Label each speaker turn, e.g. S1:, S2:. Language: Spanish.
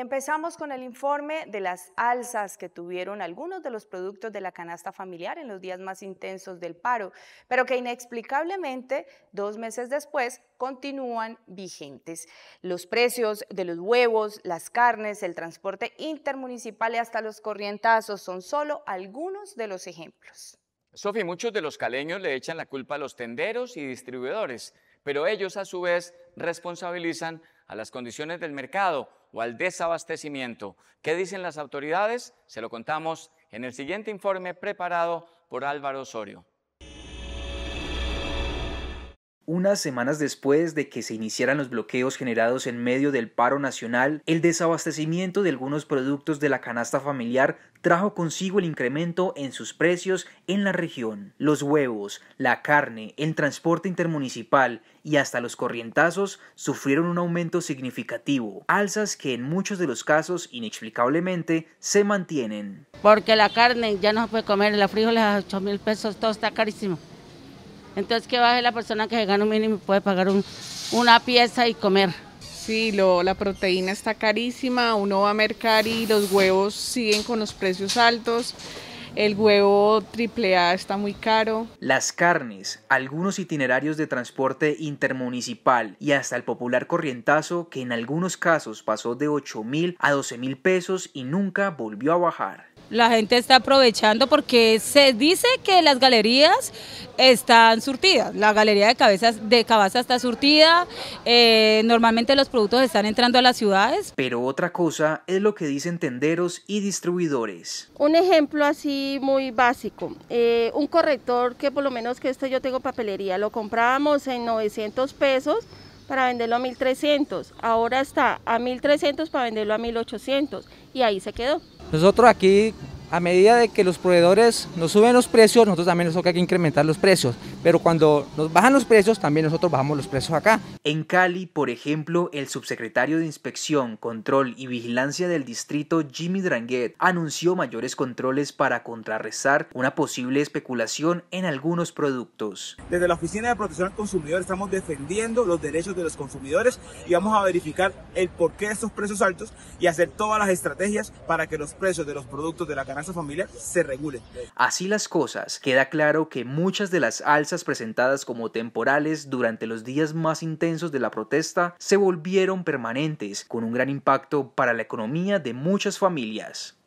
S1: empezamos con el informe de las alzas que tuvieron algunos de los productos de la canasta familiar en los días más intensos del paro, pero que inexplicablemente, dos meses después, continúan vigentes. Los precios de los huevos, las carnes, el transporte intermunicipal y hasta los corrientazos son solo algunos de los ejemplos.
S2: Sofi, muchos de los caleños le echan la culpa a los tenderos y distribuidores, pero ellos a su vez responsabilizan a las condiciones del mercado o al desabastecimiento. ¿Qué dicen las autoridades? Se lo contamos en el siguiente informe preparado por Álvaro Osorio.
S3: Unas semanas después de que se iniciaran los bloqueos generados en medio del paro nacional, el desabastecimiento de algunos productos de la canasta familiar trajo consigo el incremento en sus precios en la región. Los huevos, la carne, el transporte intermunicipal y hasta los corrientazos sufrieron un aumento significativo, alzas que en muchos de los casos inexplicablemente se mantienen.
S1: Porque la carne ya no se puede comer, la frijoles a 8 mil pesos, todo está carísimo. Entonces que baje la persona que gana un mínimo puede pagar una pieza y comer. Sí, lo, la proteína está carísima, uno va a mercar y los huevos siguen con los precios altos. El huevo AAA está muy caro.
S3: Las carnes, algunos itinerarios de transporte intermunicipal y hasta el popular corrientazo que en algunos casos pasó de 8 mil a 12 mil pesos y nunca volvió a bajar.
S1: La gente está aprovechando porque se dice que las galerías están surtidas, la galería de cabezas de Cabaza está surtida, eh, normalmente los productos están entrando a las ciudades.
S3: Pero otra cosa es lo que dicen tenderos y distribuidores.
S1: Un ejemplo así muy básico, eh, un corrector que por lo menos que este yo tengo papelería, lo comprábamos en 900 pesos, para venderlo a 1.300, ahora está a 1.300 para venderlo a 1.800 y ahí se quedó.
S3: Nosotros aquí, a medida de que los proveedores nos suben los precios, nosotros también nos toca incrementar los precios pero cuando nos bajan los precios, también nosotros bajamos los precios acá. En Cali, por ejemplo, el subsecretario de Inspección, Control y Vigilancia del Distrito, Jimmy Dranguet, anunció mayores controles para contrarrestar una posible especulación en algunos productos. Desde la Oficina de Protección al Consumidor estamos defendiendo los derechos de los consumidores y vamos a verificar el porqué de estos precios altos y hacer todas las estrategias para que los precios de los productos de la canasta familiar se regulen. Así las cosas, queda claro que muchas de las alzas presentadas como temporales durante los días más intensos de la protesta se volvieron permanentes, con un gran impacto para la economía de muchas familias.